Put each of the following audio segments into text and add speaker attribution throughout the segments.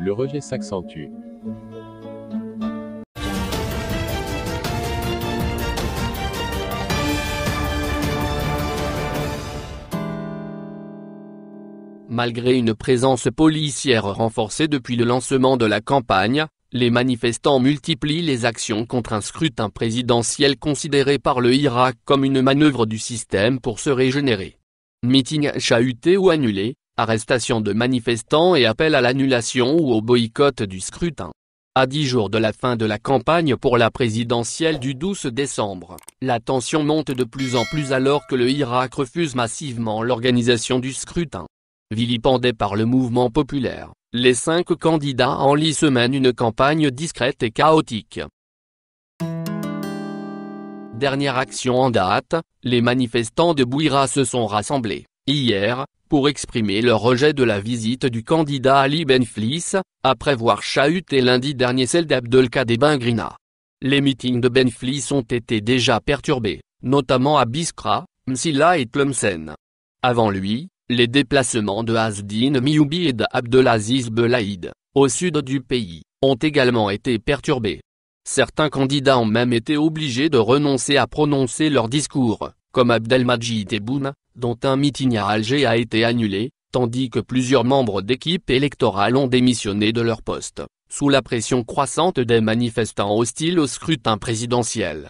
Speaker 1: le rejet s'accentue. Malgré une présence policière renforcée depuis le lancement de la campagne, les manifestants multiplient les actions contre un scrutin présidentiel considéré par le Irak comme une manœuvre du système pour se régénérer. Meeting chahuté ou annulé, arrestation de manifestants et appel à l'annulation ou au boycott du scrutin. À dix jours de la fin de la campagne pour la présidentielle du 12 décembre, la tension monte de plus en plus alors que le Irak refuse massivement l'organisation du scrutin. Vilipendé par le mouvement populaire, les cinq candidats en lice mènent une campagne discrète et chaotique. Dernière action en date, les manifestants de Bouira se sont rassemblés hier, pour exprimer leur rejet de la visite du candidat Ali Benflis, après voir chahuté lundi dernier celle d'Abdelkader Bengrina. Les meetings de Benflis ont été déjà perturbés, notamment à Biskra, Msila et Tlemcen. Avant lui, les déplacements de Azdine Mioubi et d'Abdelaziz Belaïd, au sud du pays, ont également été perturbés. Certains candidats ont même été obligés de renoncer à prononcer leur discours, comme Abdelmajid Tebboune, dont un meeting à Alger a été annulé, tandis que plusieurs membres d'équipes électorales ont démissionné de leur poste, sous la pression croissante des manifestants hostiles au scrutin présidentiel.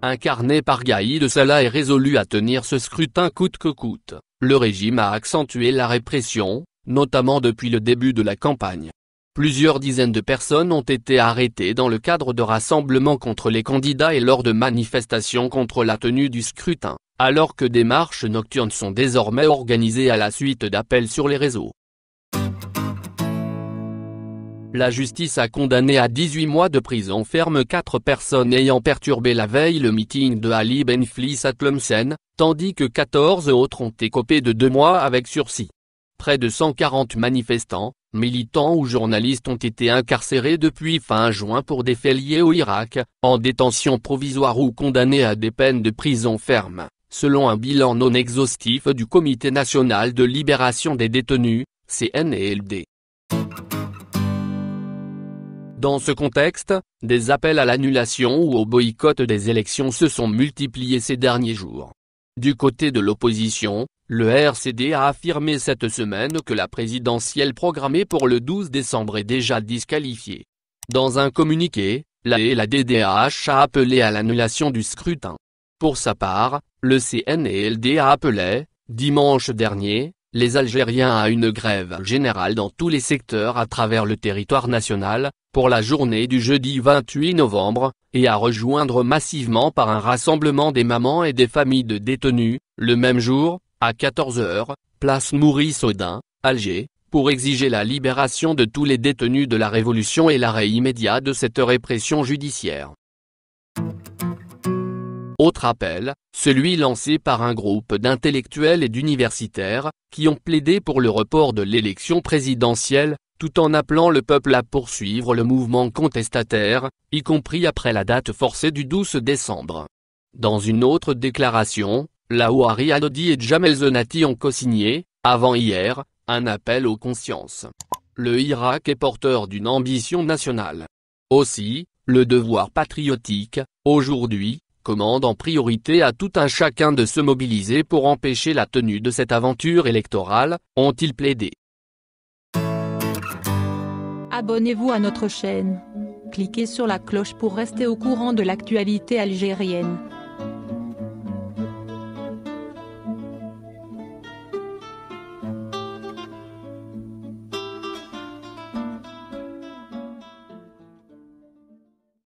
Speaker 1: Incarné par Gaïd Salah est résolu à tenir ce scrutin coûte que coûte, le régime a accentué la répression, notamment depuis le début de la campagne, Plusieurs dizaines de personnes ont été arrêtées dans le cadre de rassemblements contre les candidats et lors de manifestations contre la tenue du scrutin, alors que des marches nocturnes sont désormais organisées à la suite d'appels sur les réseaux. La justice a condamné à 18 mois de prison ferme quatre personnes ayant perturbé la veille le meeting de Ali Benflis à Tlemcen, tandis que 14 autres ont écopé de deux mois avec sursis près de 140 manifestants, militants ou journalistes ont été incarcérés depuis fin juin pour des faits liés au Irak, en détention provisoire ou condamnés à des peines de prison ferme. Selon un bilan non exhaustif du Comité national de libération des détenus, CNLD. Dans ce contexte, des appels à l'annulation ou au boycott des élections se sont multipliés ces derniers jours. Du côté de l'opposition, le RCD a affirmé cette semaine que la présidentielle programmée pour le 12 décembre est déjà disqualifiée. Dans un communiqué, la et DDH a appelé à l'annulation du scrutin. Pour sa part, le CNLD a appelé, dimanche dernier, les Algériens à une grève générale dans tous les secteurs à travers le territoire national, pour la journée du jeudi 28 novembre, et à rejoindre massivement par un rassemblement des mamans et des familles de détenus, le même jour, à 14h, place Mouris-Audin, Alger, pour exiger la libération de tous les détenus de la Révolution et l'arrêt immédiat de cette répression judiciaire. Autre appel, celui lancé par un groupe d'intellectuels et d'universitaires, qui ont plaidé pour le report de l'élection présidentielle, tout en appelant le peuple à poursuivre le mouvement contestataire, y compris après la date forcée du 12 décembre. Dans une autre déclaration, Laouari Alodi et Jamel Zonati ont co-signé, avant hier, un appel aux consciences. Le Irak est porteur d'une ambition nationale. Aussi, le devoir patriotique, aujourd'hui, commande en priorité à tout un chacun de se mobiliser pour empêcher la tenue de cette aventure électorale, ont-ils plaidé. Abonnez-vous à notre chaîne. Cliquez sur la cloche pour rester au courant de l'actualité algérienne.